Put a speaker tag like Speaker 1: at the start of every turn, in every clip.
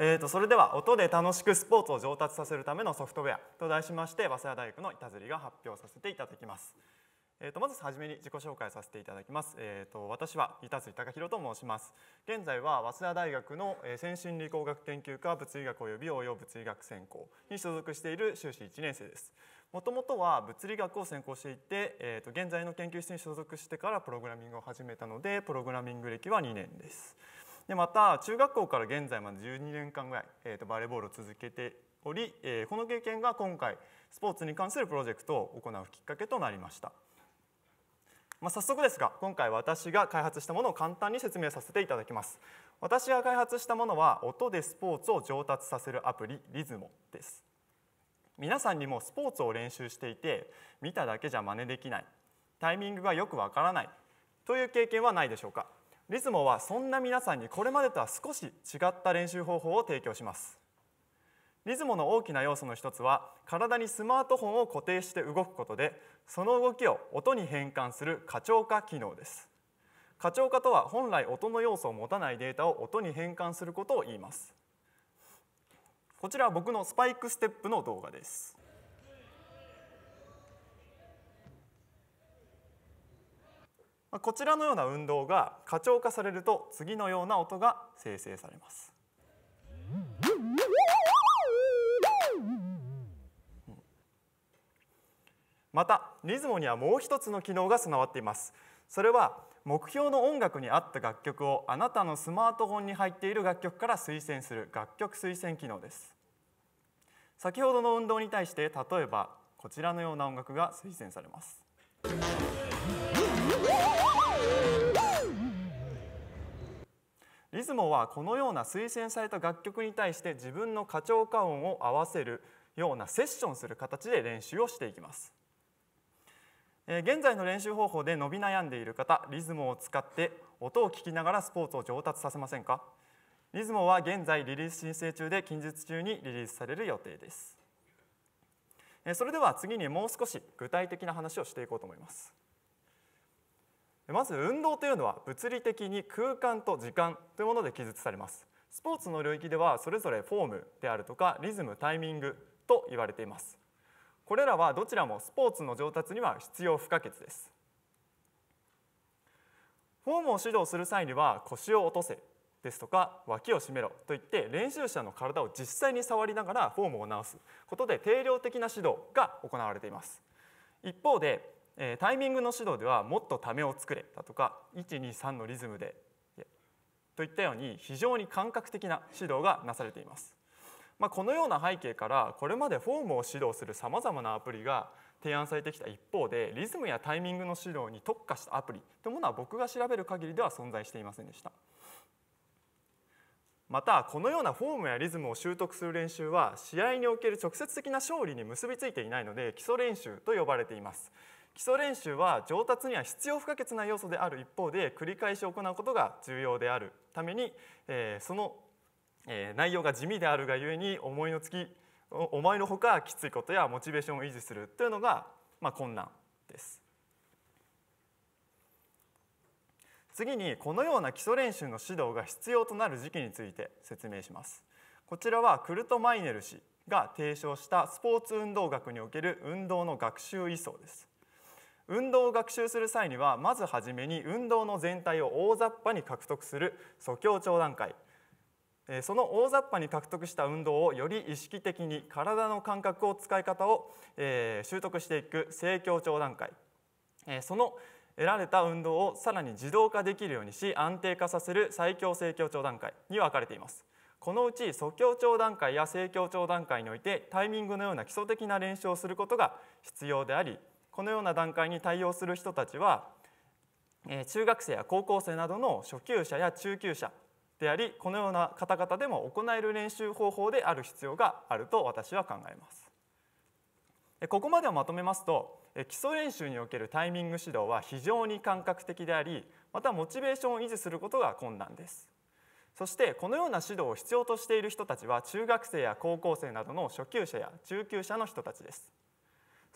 Speaker 1: えーと、それでは音で楽しくスポーツを上達させるためのソフトウェアと題しまして早稲田大学の板ずりが発表させていただきます、えーと、まずはじめに自己紹介させていただきます、えーと、私は板釣り高弘と申します現在は早稲田大学の先進理工学研究科物理学及び応用物理学専攻に所属している修士1年生ですもともとは物理学を専攻していて、えー、と現在の研究室に所属してからプログラミングを始めたのでプログラミング歴は2年ですでまた中学校から現在まで12年間ぐらい、えーと、バレーボールを続けており、えー、この経験が今回スポーツに関するプロジェクトを行うきっかけとなりました、まあ、早速ですが今回私が開発したものを簡単に説明させていただきます私が開発したものは音でスポーツを上達させるアプリリズモです皆さんにもスポーツを練習していて見ただけじゃ真似できないタイミングがよくわからないという経験はないでしょうかリズモはそんな皆さんにこれまでとは少し違った練習方法を提供しますリズモの大きな要素の一つは体にスマートフォンを固定して動くことでその動きを音に変換する過聴化機能です過聴化とは本来音の要素を持たないデータを音に変換することを言いますこちらは僕のスパイクステップの動画ですまこちらのような運動が過聴化されると次のような音が生成されます。またリズムにはもう一つの機能が備わっていますそれは目標の音楽に合った楽曲をあなたのスマートフォンに入っている楽曲から推薦する楽曲推薦機能です先ほどの運動に対して例えばこちらのような音楽が推薦されますリズモはこのような推薦された楽曲に対して自分の課長化音を合わせるようなセッションする形で練習をしていきます。え現在の練習方法で伸び悩んでいる方リズムを使って音を聞きながらスポーツを上達させませんかリズムは現在リリース申請中で近日中にリリースされる予定ですえそれでは次にもう少し具体的な話をしていこうと思いますまず運動というのは物理的に空間と時間というもので記述されますスポーツの領域ではそれぞれフォームであるとかリズムタイミングと言われていますこれらはどちらもスポーツの上達には必要不可欠ですフォームを指導する際には腰を落とせですとか脇を締めろといって練習者の体を実際に触りながらフォームを直すことで定量的な指導が行われています一方でえタイミングの指導ではもっとためを作れだとか123のリズムでといったように非常に感覚的な指導がなされています。まあ、このような背景からこれまでフォームを指導するさまざまなアプリが提案されてきた一方でリズムやタイミングの指導に特化したアプリというものは僕が調べる限りでは存在していませんでした。またこのようなフォームやリズムを習得する練習は試合における直接的な勝利に結びついていないので基礎練習と呼ばれています基礎練習は上達には必要不可欠な要素である一方で繰り返し行うことが重要であるために、えー、その、えー、内容が地味であるがゆえに思いのつきお前のほかきついことやモチベーションを維持するというのが、まあ、困難です。次にこのような基礎練習の指導が必要となる時期について説明します。こちらはクルト・マイネル氏が提唱したスポーツ運動学における運動の学習位相です。運動を学習する際にはまず初めに運動の全体を大雑把に獲得する素強長段階その大雑把に獲得した運動をより意識的に体の感覚を使い方を習得していく正協調段階その得られた運動をさらに自動化できるようにし安定化させる最強正協調段階に分かれています。このうち素協調段階や正協調段階においてタイミングのような基礎的な練習をすることが必要でありこのような段階に対応する人たちは中学生や高校生などの初級者や中級者でありこのような方々でも行える練習方法である必要があると私は考えますここまではまとめますと基礎練習におけるタイミング指導は非常に感覚的でありまたモチベーションを維持することが困難ですそしてこのような指導を必要としている人たちは中学生や高校生などの初級者や中級者の人たちです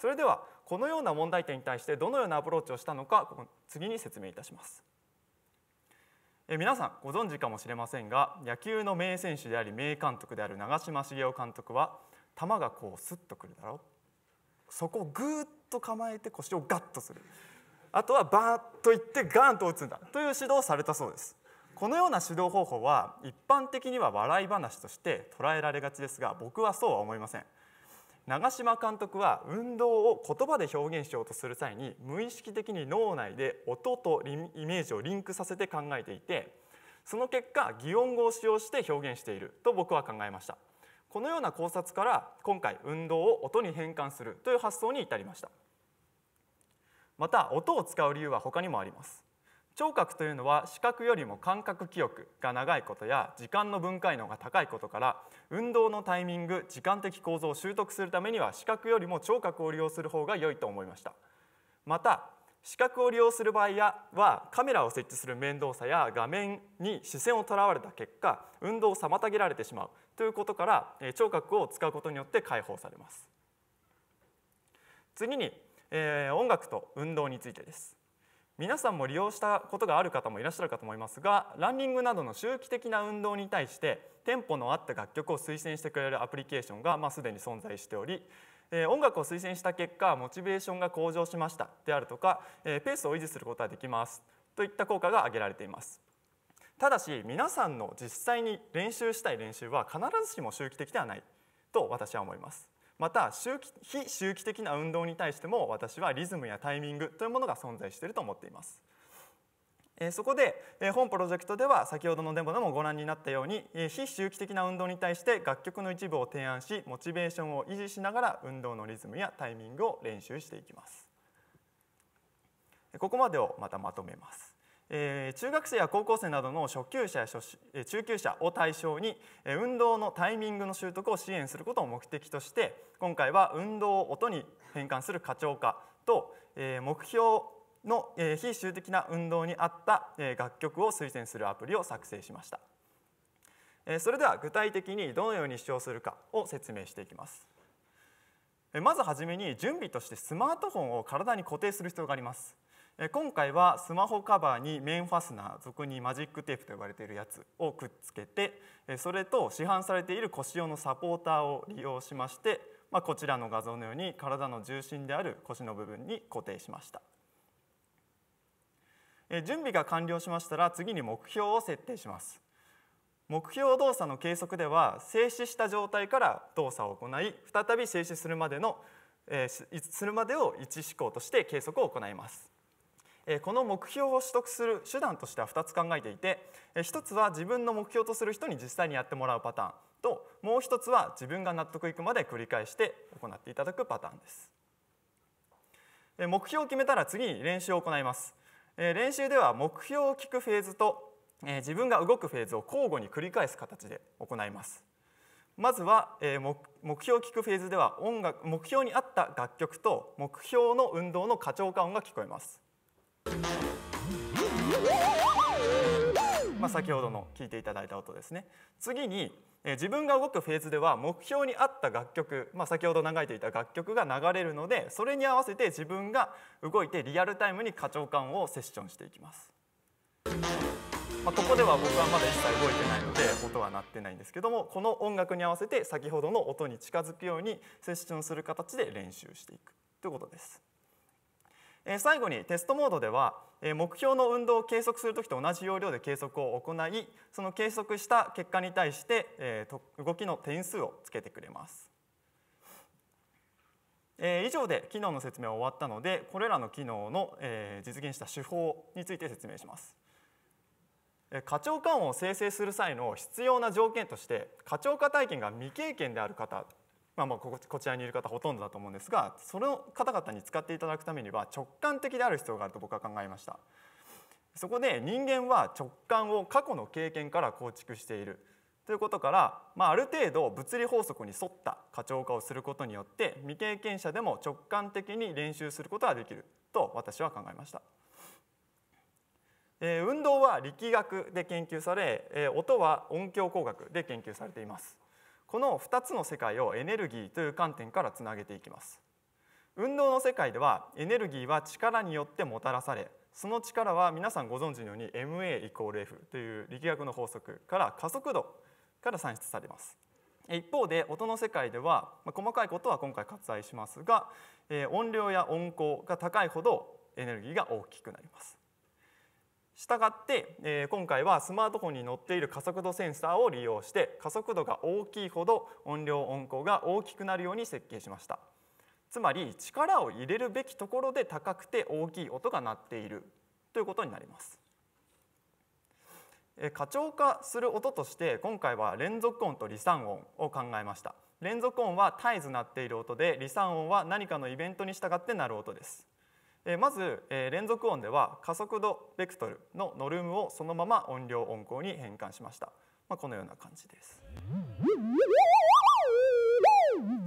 Speaker 1: それではこのような問題点に対してどのようなアプローチをしたのか次に説明いたします。え皆さんご存知かもしれませんが野球の名選手であり名監督である長嶋茂雄監督は球がこうスッとくるだろうそこをぐーっと構えて腰をガッとするあとはバーッといってガーンと打つんだという指導をされたそうですこのような指導方法は一般的には笑い話として捉えられがちですが僕はそうは思いません長嶋監督は運動を言葉で表現しようとする際に無意識的に脳内で音とイメージをリンクさせて考えていてその結果擬音語を使用して表現していると僕は考えましたこのような考察から今回運動を音に変換するという発想に至りましたまた音を使う理由は他にもあります聴覚というのは視覚よりも感覚記憶が長いことや時間の分解能が高いことから運動のタイミング時間的構造を習得するためには視覚よりも聴覚を利用する方が良いと思いましたまた視覚を利用する場合やはカメラを設置する面倒さや画面に視線をとらわれた結果運動を妨げられてしまうということから聴覚を使うことによって解放されます次に、えー、音楽と運動についてです皆さんも利用したことがある方もいらっしゃるかと思いますがランニングなどの周期的な運動に対してテンポの合った楽曲を推薦してくれるアプリケーションが、まあ、すでに存在しており、え音楽を推薦した結果モチベーションが向上しましたであるとか、えペースを維持することができますといった効果が挙げられています。ただし皆さんの実際に練習したい練習は必ずしも周期的ではないと私は思います。また周期非周期的な運動に対しても私はリズムやタイミングというものが存在していると思っています。えそこで、え本プロジェクトでは先ほどのデモでもご覧になったように、え非周期的な運動に対して楽曲の一部を提案しモチベーションを維持しながら運動のリズムやタイミングを練習していきますここまでをまたまとめますえ中学生や高校生などの初級者や初中級者を対象に運動のタイミングの習得を支援することを目的として今回は運動を音に変換する課長化と、え目標の、え非集的な運動に合った、え楽曲を推薦するアプリを作成しました、えそれでは具体的にどのように主張するかを説明していきますまずはじめに準備としてスマートフォンを体に固定する必要があります今回はスマホカバーに面ファスナー俗にマジックテープと呼ばれているやつをくっつけてそれと市販されている腰用のサポーターを利用しまして、まあ、こちらの画像のように体の重心である腰の部分に固定しました準備が完了しましたら次に目標を設定します目標動作の計測では静止した状態から動作を行い再び静止するまでの、えー、するまでを1思考として計測を行いますこの目標を取得する手段としては2つ考えていて1つは自分の目標とする人に実際にやってもらうパターンともう1つは自分が納得いくまで繰り返して行っていただくパターンです目標を決めたら次に練習を行います練習では目標を聞くフェーズと自分が動くフェーズを交互に繰り返す形で行いますまずは目標を聞くフェーズでは音楽目標に合った楽曲と目標の運動の過長感音が聞こえますまあ、先ほどの聴いていただいた音ですね次に、え自分が動くフェーズでは目標に合った楽曲、まあ、先ほど流れていた楽曲が流れるのでそれに合わせて自分が動いてリアルタイムに課長感をセッションしていきます、まあ、ここでは僕はまだ一切動いてないので音は鳴ってないんですけどもこの音楽に合わせて先ほどの音に近づくようにセッションする形で練習していくということです。え最後にテストモードでは、え目標の運動を計測する時と同じ要領で計測を行いその計測した結果に対して、え動きの点数をつけてくれます。え以上で機能の説明は終わったのでこれらの機能の、え実現した手法について説明します。課長官を生成する際の必要な条件として課長課体験が未経験である方まあ、もうこここちらにいる方ほとんどだと思うんですがその方々に使っていただくためには直感的である必要があると僕は考えましたそこで人間は直感を過去の経験から構築しているということから、まあ、ある程度物理法則に沿った過聴化をすることによって未経験者でも直感的に練習することができると私は考えました。え運動は力学で研究されえ音は音響工学で研究されていますこの2つの世界をエネルギーという観点からつなげていきます運動の世界ではエネルギーは力によってもたらされその力は皆さんご存知のように ma f という力学の法則から加速度から算出されます一方で音の世界では、まあ、細かいことは今回割愛しますが、えー、音量や音高が高いほどエネルギーが大きくなりますしたがって、えー、今回はスマートフォンに載っている加速度センサーを利用して加速度が大きいほど音量音高が大きくなるように設計しましたつまり力を入れるべきところで高くて大きい音が鳴っているということになります過聴化する音として今回は連続音と離散音を考えました連続音は絶えず鳴っている音で離散音は何かのイベントに従って鳴る音ですえまず、え連続音では加速度ベクトルのノルムをそのまま音量音高に変換しました、まあ、このような感じです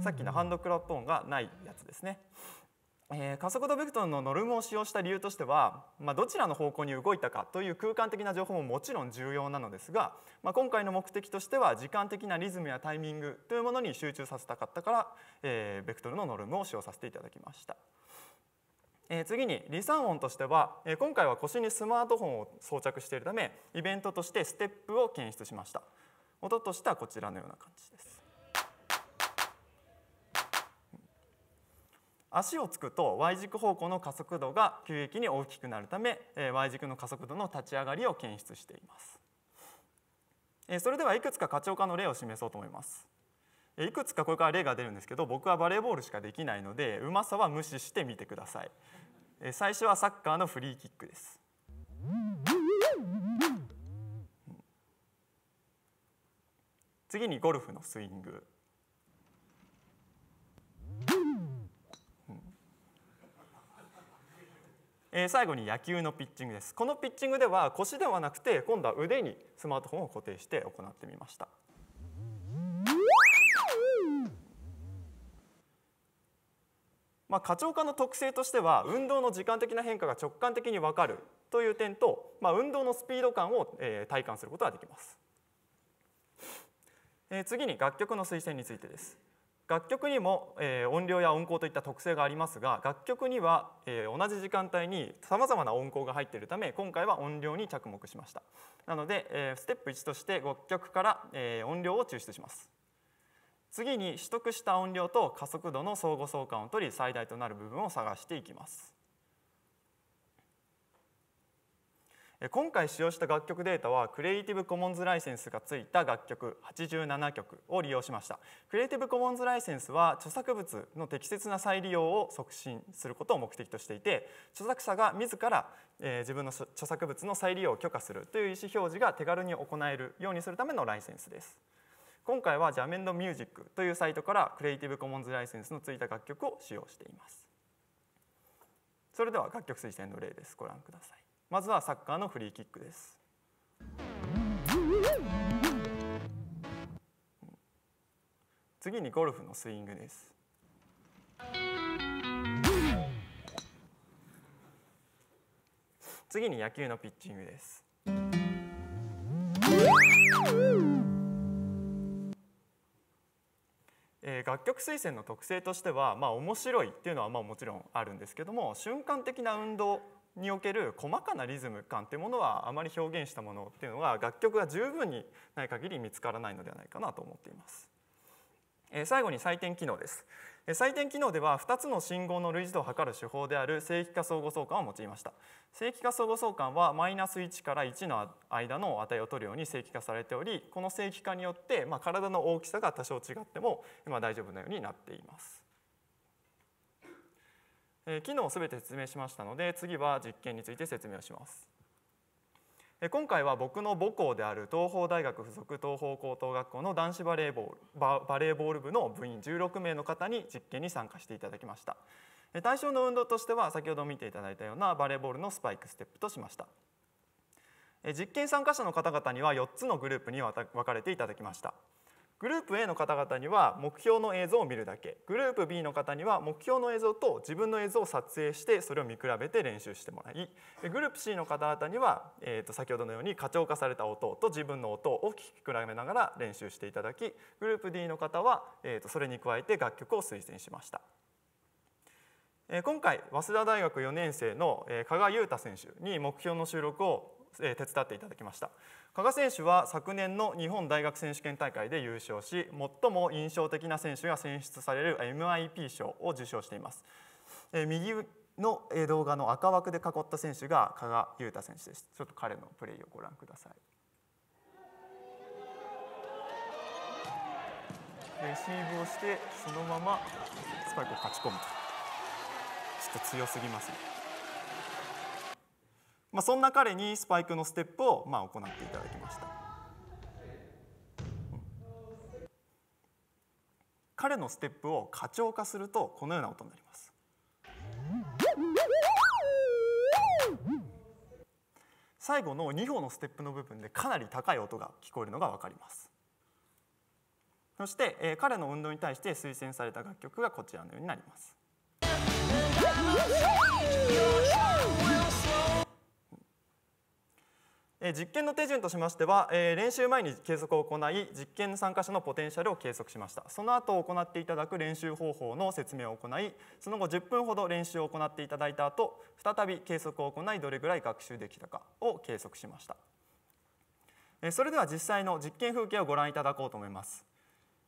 Speaker 1: さっきのハンドクラップ音がないやつですね、えー、加速度ベクトルのノルムを使用した理由としては、まあ、どちらの方向に動いたかという空間的な情報ももちろん重要なのですが、まあ、今回の目的としては時間的なリズムやタイミングというものに集中させたかったから、えー、ベクトルのノルムを使用させていただきました。え次に離散音としては、え今回は腰にスマートフォンを装着しているためイベントとしてステップを検出しました音としてはこちらのような感じです足をつくと Y 軸方向の加速度が急激に大きくなるため Y 軸の加速度の立ち上がりを検出していますそれではいくつか課長化の例を示そうと思いますいくつかこれから例が出るんですけど僕はバレーボールしかできないのでうまさは無視してみてください最初はサッカーのフリーキックです次にゴルフのスイングえ最後に野球のピッチングですこのピッチングでは腰ではなくて今度は腕にスマートフォンを固定して行ってみましたまあ、課長課の特性としては運動の時間的な変化が直感的に分かるという点と、まあ、運動のスピード感を、えー、体感することができます、えー、次に楽曲の推薦についてです楽曲にも、えー、音量や音高といった特性がありますが楽曲には、えー、同じ時間帯にさまざまな音高が入っているため今回は音量に着目しましたなので、えー、ステップ1として楽曲から、えー、音量を抽出します次に取得した音量と加速度の相互相関を取り最大となる部分を探していきます。今回使用した楽曲データはクリエイティブコモンズライセンスが付いた楽曲87曲を利用しましたクリエイティブコモンズライセンスは著作物の適切な再利用を促進することを目的としていて著作者が自ら、え自分の著作物の再利用を許可するという意思表示が手軽に行えるようにするためのライセンスです今回はジャメンドミュージックというサイトからクリエイティブコモンズライセンスのついた楽曲を使用していますそれでは楽曲推薦の例ですご覧くださいまずはサッカーのフリーキックです次にゴルフのスイングです次に野球のピッチングです楽曲推薦の特性としては、まあ、面白いっていうのはまあもちろんあるんですけども瞬間的な運動における細かなリズム感っていうものはあまり表現したものっていうのは楽曲が十分にない限り見つからないのではないかなと思っています。えー、最後に採点機能です。採点機能では2つの信号の類似度を測る手法である正規化相互相関を用いました正規化相互相関はマイナス1から1の間の値を取るように正規化されておりこの正規化によって、まあ、体の大きさが多少違っても、ま大丈夫なようになっています機能を全て説明しましたので次は実験について説明をします今回は僕の母校である東邦大学附属東邦高等学校の男子バレーボールバレーボール部の部員16名の方に実験に参加していただきました対象の運動としては先ほど見ていただいたようなバレーボールのスパイクステップとしました実験参加者の方々には4つのグループに分かれていただきましたグループ A の方々には目標の映像を見るだけグループ B の方には目標の映像と自分の映像を撮影してそれを見比べて練習してもらいグループ C の方々には、えー、と先ほどのように過調化された音と自分の音を聴き比べながら練習していただきグループ D の方は、えー、とそれに加えて楽曲を推薦しました。今回早稲田大学4年生の加賀裕太選手に目標の収録をえ手伝っていただきました加賀選手は昨年の日本大学選手権大会で優勝し最も印象的な選手が選出される MIP 賞を受賞しています、え右の動画の赤枠で囲った選手が加賀裕太選手ですちょっと彼のプレーをご覧くださいレシーブをしてそのままスパイクを勝ち込むとちょっと強すぎますねまあ、そんな彼にスパイクのステップをま行っていただきました。彼のステップを過長化するとこのような音になります。最後の2歩のステップの部分でかなり高い音が聞こえるのが分かります。そして、えー、彼の運動に対して推薦された楽曲がこちらのようになります。実験の手順としましては練習前に計測を行い実験参加者のポテンシャルを計測しましたその後行っていただく練習方法の説明を行いその後10分ほど練習を行っていただいた後再び計測を行いどれぐらい学習できたかを計測しましたそれでは実際の実験風景をご覧いただこうと思います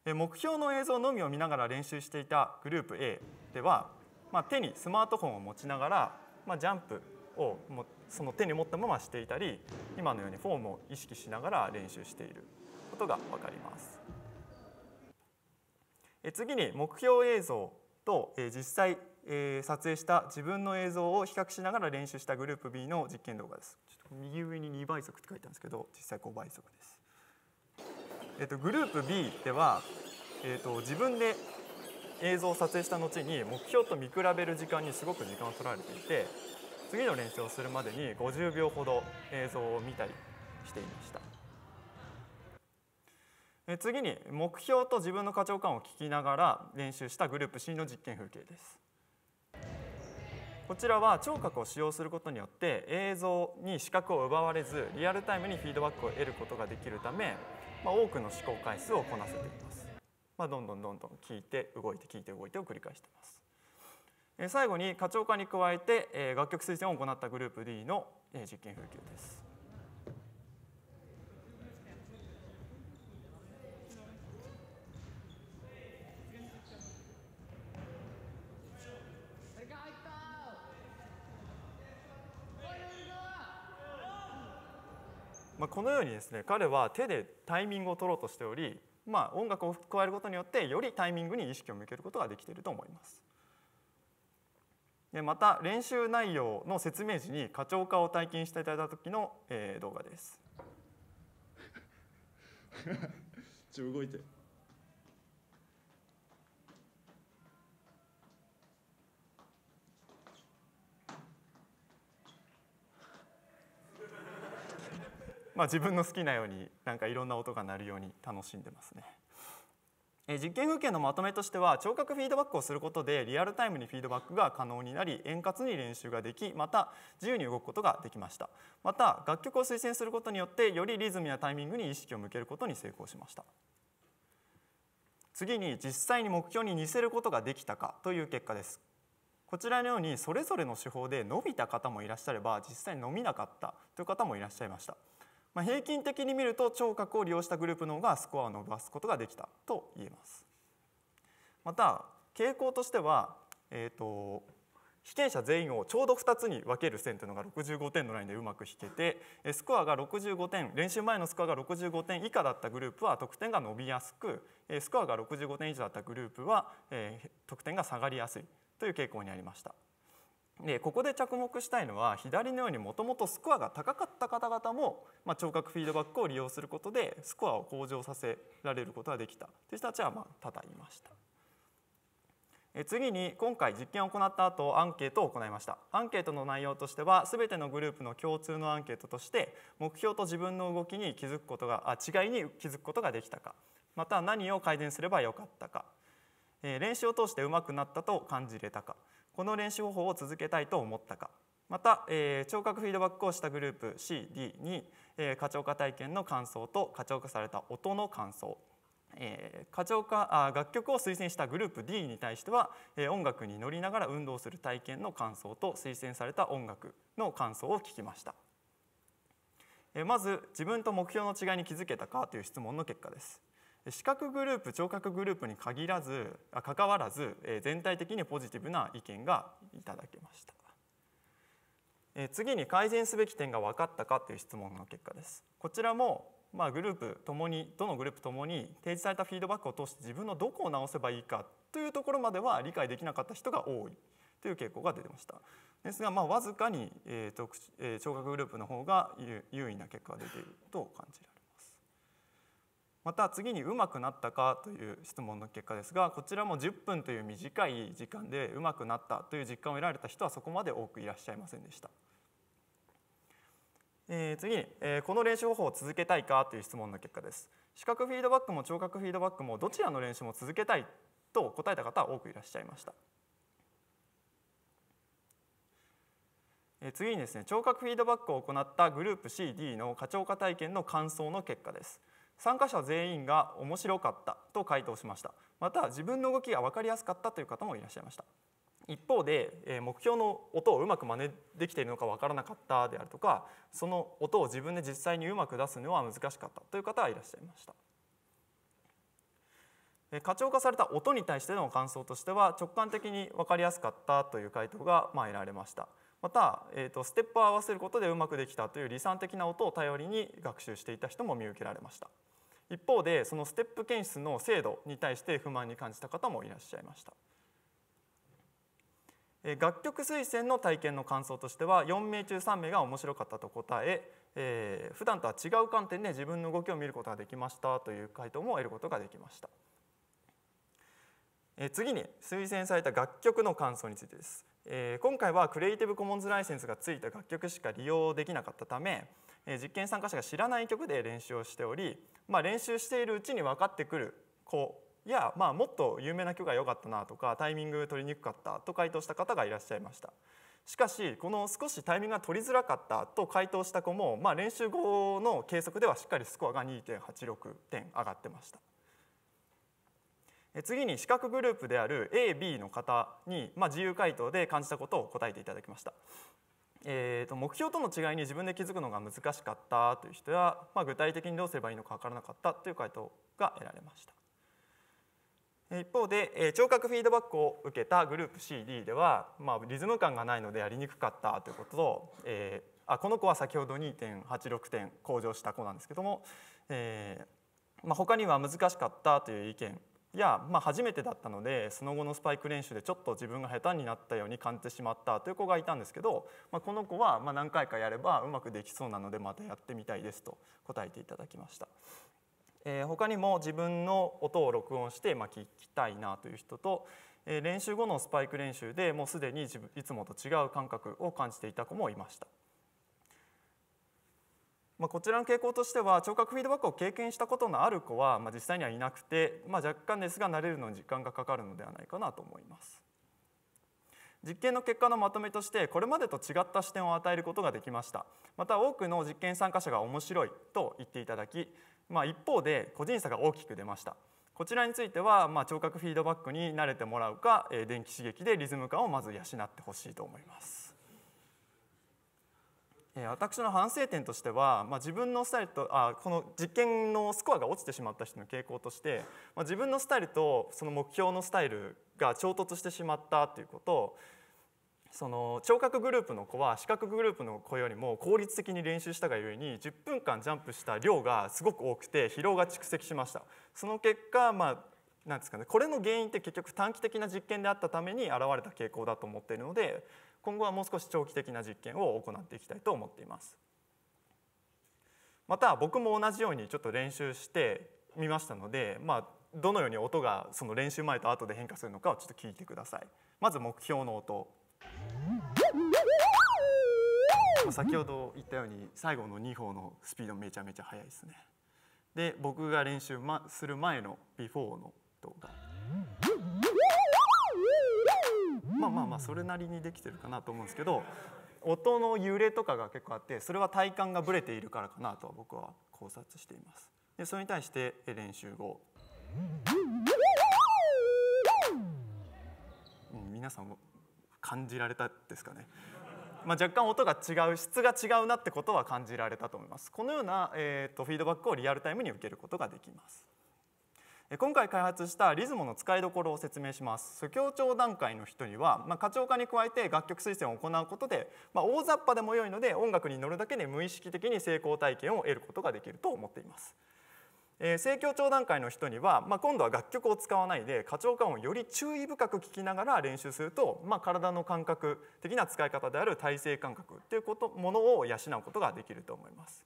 Speaker 1: 目標の映像のみを見ながら練習していたグループ A では、まあ、手にスマートフォンを持ちながら、まあ、ジャンプを持ってその手に持ったまましていたり今のようにフォームを意識しながら練習していることが分かります。次に目標映像と実際撮影した自分の映像を比較しながら練習したグループ B の実験動画です。ちょっと右上に2倍速って書いてあるんですけど実際5倍速です。えっと、グループ B では、えっと、自分で映像を撮影した後に目標と見比べる時間にすごく時間を取られていて次の練習をするまでに50秒ほど映像を見たりしていました次に目標と自分の課長感を聞きながら練習したグループ C の実験風景ですこちらは聴覚を使用することによって映像に視覚を奪われずリアルタイムにフィードバックを得ることができるため、まあ、多くの試行回数をこなせています、まあ、どんどんどんどん聞いて動いて聞いて動いてを繰り返しています最後に課長課に加えて楽曲推薦を行ったグループ D の実験風景です。まあ、このようにですね彼は手でタイミングを取ろうとしており、まあ、音楽を加えることによってよりタイミングに意識を向けることができていると思います。また練習内容の説明時に課長課を体験していただいた時の動画です。ちょ動いて まあ自分の好きなようになんかいろんな音が鳴るように楽しんでますね。実験風景のまとめとしては聴覚フィードバックをすることでリアルタイムにフィードバックが可能になり円滑に練習ができまた自由に動くことができましたまた楽曲を推薦することによってよりリズムやタイミングに意識を向けることに成功しました次に実際に目標に似せることができたかという結果ですこちらのようにそれぞれの手法で伸びた方もいらっしゃれば実際に伸びなかったという方もいらっしゃいましたまあ、平均的に見ると聴覚を利用したグループの方がスコアを伸ばすことができたと言えます。また傾向としては、えーと、被験者全員をちょうど2つに分ける線というのが65点のラインでうまく引けてスコアが65点練習前のスコアが65点以下だったグループは得点が伸びやすくスコアが65点以上だったグループは得点が下がりやすいという傾向にありました。でここで着目したいのは左のようにもともとスコアが高かった方々も、まあ、聴覚フィードバックを利用することでスコアを向上させられることができたという人たちはまあ多々いました。次に今回実験を行った後アンケートを行いましたアンケートの内容としては全てのグループの共通のアンケートとして目標と自分の動きに気づくことがあ違いに気づくことができたかまた何を改善すればよかったか練習を通してうまくなったと感じれたかこの練習方法を続けたいと思ったかまた、えー、聴覚フィードバックをしたグループ CD に、えー、課聴化体験の感想と課聴化された音の感想、えー、課聴化あ楽曲を推薦したグループ D に対しては、えー、音楽に乗りながら運動する体験の感想と推薦された音楽の感想を聞きました、えー、まず自分と目標の違いに気づけたかという質問の結果です視覚グループ聴覚グループに限らず関わらず全体的にポジティブな意見がいただけました次に改善すべき点が分かったかという質問の結果ですこちらもまあグループともにどのグループともに提示されたフィードバックを通して自分のどこを直せばいいかというところまでは理解できなかった人が多いという傾向が出てましたですがまあわずかに、えーとえー、聴覚グループの方が優位な結果が出ていると感じるまた次にうまくなったかという質問の結果ですがこちらも10分という短い時間でうまくなったという実感を得られた人はそこまで多くいらっしゃいませんでした。えー、次に、えー、この練習方法を続けたいかという質問の結果です視覚フィードバックも聴覚フィードバックもどちらの練習も続けたいと答えた方は多くいらっしゃいました、えー、次にですね聴覚フィードバックを行ったグループ CD の過聴化体験の感想の結果です参加者全員が面白かったと回答しましたまた自分の動きが分かりやすかったという方もいらっしゃいました一方で目標の音をうまく真似できているのか分からなかったであるとかその音を自分で実際にうまく出すのは難しかったという方はいらっしゃいました過長化された音に対しての感想としては直感的に分かりやすかったという回答がま得られましたまた、えーと、とステップを合わせることでうまくできたという理算的な音を頼りに学習していた人も見受けられました。一方でそのステップ検出の精度に対して不満に感じた方もいらっしゃいました。楽曲推薦の体験の感想としては4名中3名が面白かったと答ええー、普段とは違う観点で自分の動きを見ることができましたという回答も得ることができました、えー、次に推薦された楽曲の感想についてです、えー、今回はクリエイティブコモンズライセンスがついた楽曲しか利用できなかったため実験参加者が知らない曲で練習をしており、まあ、練習しているうちに分かってくる子や、まあ、もっと有名な曲が良かったなとかタイミング取りにくかったと回答した方がいらっしゃいました。しかしこの少しタイミングが取りづらかったと回答した子も、まあ、練習後の計測ではしっかりスコアが2.86点上がってました。次に視覚グループである AB の方に、まあ、自由回答で感じたことを答えていただきましたえー、と目標との違いに自分で気づくのが難しかったという人や、まあ、具体的にどうすればいいのか分からなかったという回答が得られました一方で聴覚フィードバックを受けたグループ CD では、まあ、リズム感がないのでやりにくかったということと、えー、あこの子は先ほど2.86点向上した子なんですけども、えーまあ、他には難しかったという意見や、まあ、初めてだったのでその後のスパイク練習でちょっと自分が下手になったように感じてしまったという子がいたんですけど、まあ、この子はま何回かやればうまくできそうなのでまたやってみたいですと答えていただきました。えー、他にも自分の音を録音して、ま聞きたいなという人と、え練習後のスパイク練習でもうすでにいつもと違う感覚を感じていた子もいました。まあ、こちらの傾向としては聴覚フィードバックを経験したことのある子は、まあ、実際にはいなくて、まあ、若干ですが慣れるのに時間がかかるのではないかなと思います。実験の結果のまとめとしてこれまでと違った視点を与えることができましたまた多くの実験参加者が面白いと言っていただき、まあ、一方で個人差が大きく出ましたこちらについては、まあ、聴覚フィードバックに慣れてもらうか電気刺激でリズム感をまず養ってほしいと思います。私の反省点としては、まあ、自分のスタイルとあこの実験のスコアが落ちてしまった人の傾向として、まあ、自分のスタイルとその目標のスタイルが衝突してしまったということその聴覚グループの子は視覚グループの子よりも効率的に練習したがゆえに10分間ジャンプした量がすごく多くて疲労が蓄積しましたその結果、まあなんですかね、これの原因って結局短期的な実験であったために現れた傾向だと思っているので今後はもう少し長期的な実験を行っていきたいと思っています。また僕も同じようにちょっと練習してみましたので、まあ、どのように音がその練習前と後で変化するのかをちょっと聞いてください。まず目標の音先ほど言ったように最後の2歩のスピードめちゃめちゃ速いですね。で僕が練習する前のビフォーの動画。まあまあまあそれなりにできてるかなと思うんですけど音の揺れとかが結構あってそれは体幹がぶれているからかなとは僕は考察しています。でそれに対して練習後皆さん感じられたですかね。まあ、若干音が違う質が違うなってことは感じられたと思いますこのような、えーとフィードバックをリアルタイムに受けることができます今回開発したリズモの使いどころを説明します主教聴段階の人には、まあ、課長課に加えて楽曲推薦を行うことで、まあ、大雑把でも良いので音楽に乗るだけで無意識的に成功体験を得ることができると思っています。えー、正教聴段階の人には、まあ、今度は楽曲を使わないで課長感をより注意深く聞きながら練習すると、まあ、体の感覚的な使い方である体制感覚ということものを養うことができると思います。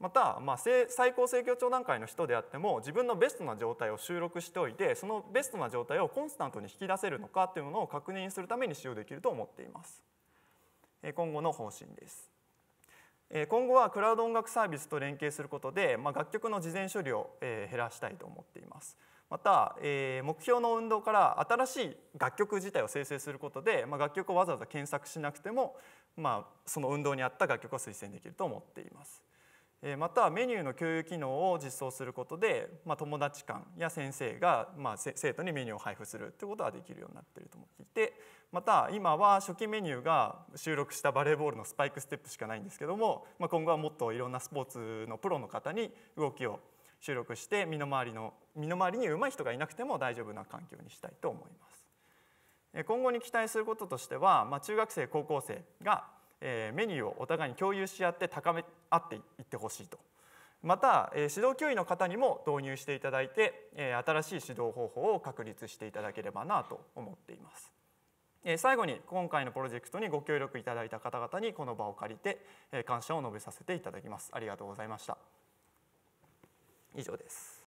Speaker 1: また、まあ、最高制御長段階の人であっても自分のベストな状態を収録しておいてそのベストな状態をコンスタントに引き出せるのかというものを確認するために使用できると思っています今後の方針です今後はクラウド音楽サービスと連携することで、まあ、楽曲の事前処理を減らしたいと思っていますまた、え目標の運動から新しい楽曲自体を生成することで、まあ、楽曲をわざわざ検索しなくても、まあ、その運動に合った楽曲を推薦できると思っています。またメニューの共有機能を実装することで、まあ、友達間や先生が、まあ、生徒にメニューを配布するってことができるようになっていると思っていてまた今は初期メニューが収録したバレーボールのスパイクステップしかないんですけども、まあ、今後はもっといろんなスポーツのプロの方に動きを収録して身の回りの身の回りに上手い人がいなくても大丈夫な環境にしたいと思います。今後に期待することとしては、まあ、中学生高校生がえー、メニューをお互いに共有し合って高め合っていってほしいとまた、えー、指導教員の方にも導入していただいて、えー、新しい指導方法を確立していただければなと思っています。えー、最後に今回のプロジェクトにご協力いただいた方々にこの場を借りて、えー、感謝を述べさせていただきます。ありがとうございました。以上です。